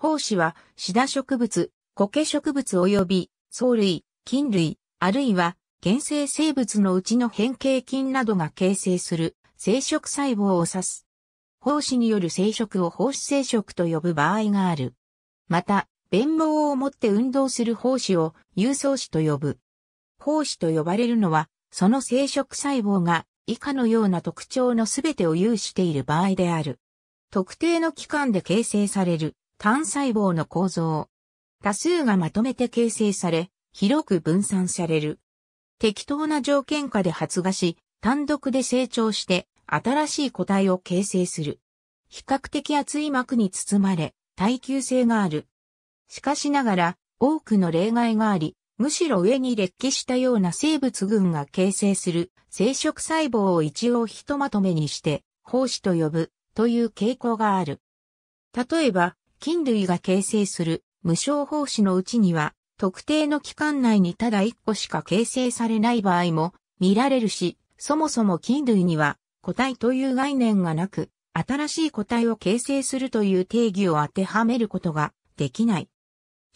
胞子は、シダ植物、苔植物及び、藻類、菌類、あるいは、原生生物のうちの変形菌などが形成する生殖細胞を指す。胞子による生殖を胞子生殖と呼ぶ場合がある。また、弁毛を持って運動する胞子を有層子と呼ぶ。胞子と呼ばれるのは、その生殖細胞が以下のような特徴のすべてを有している場合である。特定の器官で形成される単細胞の構造。多数がまとめて形成され、広く分散される。適当な条件下で発芽し、単独で成長して、新しい個体を形成する。比較的厚い膜に包まれ、耐久性がある。しかしながら、多くの例外があり、むしろ上に劣気したような生物群が形成する生殖細胞を一応ひとまとめにして、胞子と呼ぶという傾向がある。例えば、菌類が形成する無償胞子のうちには、特定の期間内にただ1個しか形成されない場合も見られるし、そもそも菌類には個体という概念がなく、新しい個体を形成するという定義を当てはめることができない。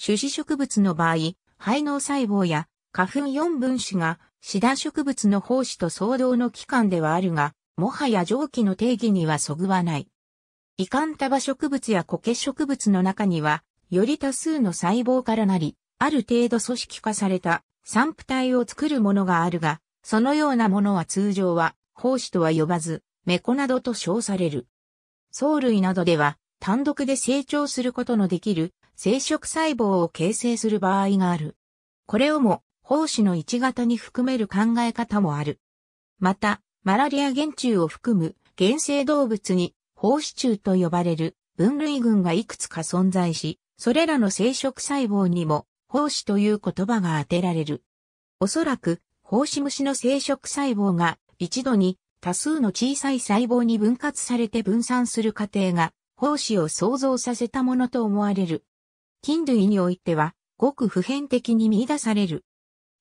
種子植物の場合、肺脳細胞や花粉4分子がシダ植物の胞子と相同の期間ではあるが、もはや上記の定義にはそぐわない。ンタ束植物や苔植物の中には、より多数の細胞からなり、ある程度組織化された散布体を作るものがあるが、そのようなものは通常は、胞子とは呼ばず、メコなどと称される。藻類などでは、単独で成長することのできる生殖細胞を形成する場合がある。これをも、胞子の一型に含める考え方もある。また、マラリア原虫を含む原生動物に胞子中と呼ばれる分類群がいくつか存在し、それらの生殖細胞にも、胞子という言葉が当てられる。おそらく、胞子虫の生殖細胞が一度に多数の小さい細胞に分割されて分散する過程が、胞子を創造させたものと思われる。菌類においては、ごく普遍的に見出される。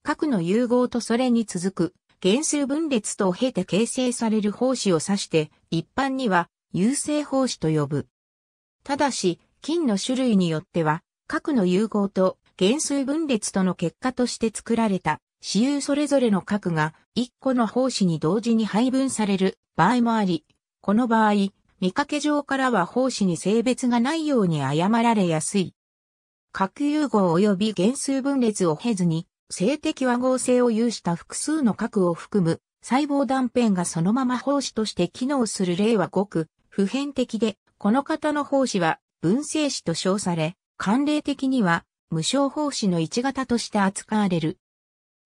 核の融合とそれに続く、原数分裂とを経て形成される胞子を指して、一般には優性胞子と呼ぶ。ただし、菌の種類によっては、核の融合と減数分裂との結果として作られた、私有それぞれの核が1個の胞子に同時に配分される場合もあり、この場合、見かけ上からは胞子に性別がないように誤られやすい。核融合及び減数分裂を経ずに、性的和合性を有した複数の核を含む細胞断片がそのまま胞子として機能する例はごく普遍的で、この方の奉仕は文政史と称され、慣例的には無償奉仕の一型として扱われる。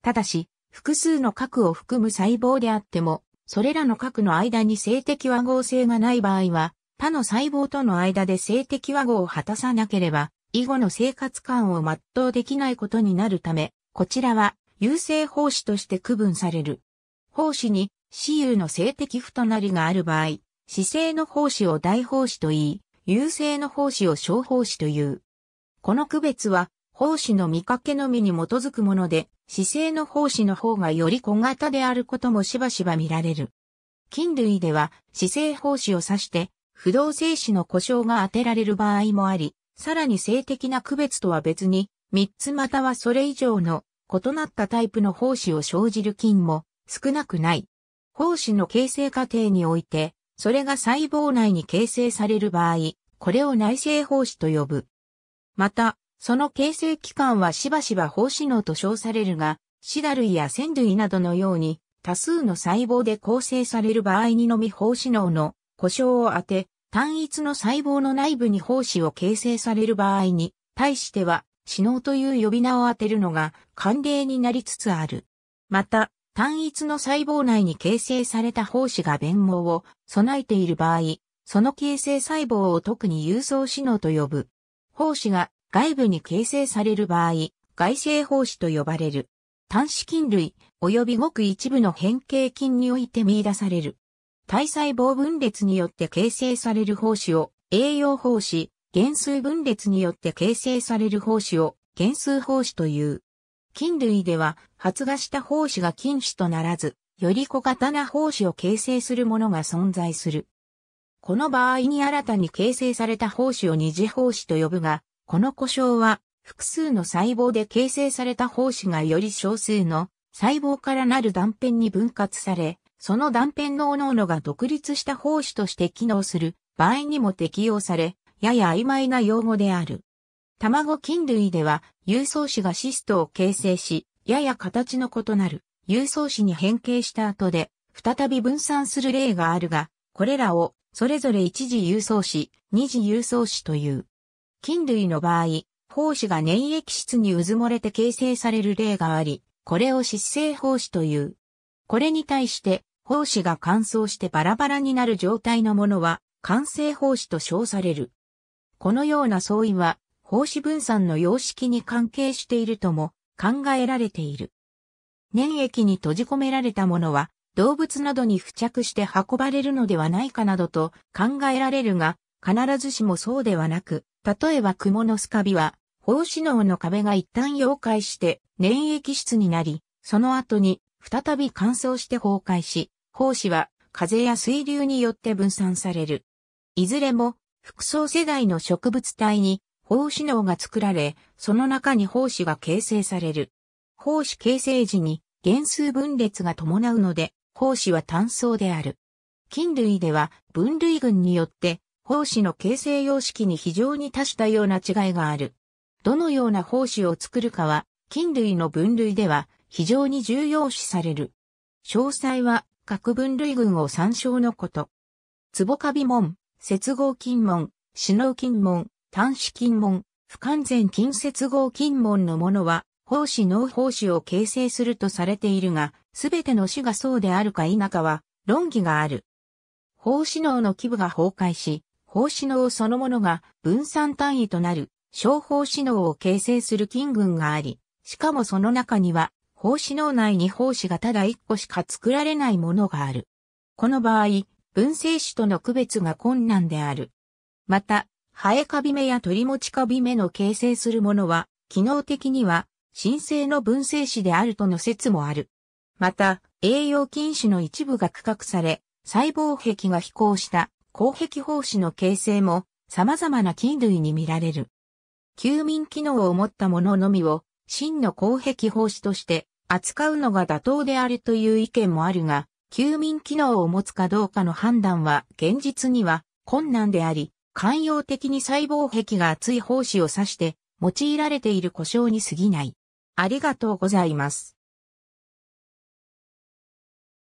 ただし、複数の核を含む細胞であっても、それらの核の間に性的和合性がない場合は、他の細胞との間で性的和合を果たさなければ、以後の生活感を全うできないことになるため、こちらは優性奉仕として区分される。奉仕に私有の性的不となりがある場合、姿勢の奉仕を大奉仕と言い、優勢の奉仕を小奉仕という。この区別は、奉仕の見かけのみに基づくもので、姿勢の奉仕の方がより小型であることもしばしば見られる。菌類では、姿勢奉仕を指して、不動性子の故障が当てられる場合もあり、さらに性的な区別とは別に、3つまたはそれ以上の異なったタイプの奉仕を生じる菌も少なくない。奉仕の形成過程において、それが細胞内に形成される場合、これを内生胞子と呼ぶ。また、その形成期間はしばしば胞子脳と称されるが、シダ類や線類などのように、多数の細胞で構成される場合にのみ胞子脳の故障を当て、単一の細胞の内部に胞子を形成される場合に、対しては、死脳という呼び名を当てるのが慣例になりつつある。また、単一の細胞内に形成された胞子が弁毛を備えている場合、その形成細胞を特に郵送子能と呼ぶ。胞子が外部に形成される場合、外性胞子と呼ばれる。単子菌類、及びごく一部の変形菌において見出される。体細胞分裂によって形成される胞子を栄養胞子、減数分裂によって形成される胞子を減数胞子という。菌類では発芽した胞子が菌糸とならず、より小型な胞子を形成するものが存在する。この場合に新たに形成された胞子を二次胞子と呼ぶが、この故障は複数の細胞で形成された胞子がより少数の細胞からなる断片に分割され、その断片の各々が独立した胞子として機能する場合にも適用され、やや曖昧な用語である。卵菌類では、有層子がシストを形成し、やや形の異なる、有層子に変形した後で、再び分散する例があるが、これらを、それぞれ一次有層子、二次有層子という。菌類の場合、胞子が粘液質に渦漏れて形成される例があり、これを湿性胞子という。これに対して、胞子が乾燥してバラバラになる状態のものは、乾性胞子と称される。このような相違は、胞子分散の様式に関係しているとも考えられている。粘液に閉じ込められたものは動物などに付着して運ばれるのではないかなどと考えられるが、必ずしもそうではなく、例えばクモのスカビは、胞子脳の壁が一旦溶解して粘液質になり、その後に再び乾燥して崩壊し、胞子は風や水流によって分散される。いずれも、複層世代の植物体に胞子脳が作られ、その中に胞子が形成される。胞子形成時に原数分裂が伴うので、胞子は単層である。菌類では分類群によって胞子の形成様式に非常に多種多様な違いがある。どのような胞子を作るかは、菌類の分類では非常に重要視される。詳細は各分類群を参照のこと。ツボカビ門、接合菌門、死脳菌門、端子金門、不完全近接合金門のものは、胞子脳胞子を形成するとされているが、すべての種がそうであるか否かは、論議がある。胞子脳の基部が崩壊し、胞子脳そのものが分散単位となる、小胞子脳を形成する菌群があり、しかもその中には、胞子脳内に胞子がただ一個しか作られないものがある。この場合、分生子との区別が困難である。また、生えカビ目や鳥持ちカビ目の形成するものは、機能的には、神聖の分生子であるとの説もある。また、栄養菌種の一部が区画され、細胞壁が飛行した公壁胞子の形成も様々な菌類に見られる。休眠機能を持ったもののみを真の公壁胞子として扱うのが妥当であるという意見もあるが、休眠機能を持つかどうかの判断は現実には困難であり、汎用的に細胞壁が厚い胞子を指して用いられている故障に過ぎない。ありがとうございます。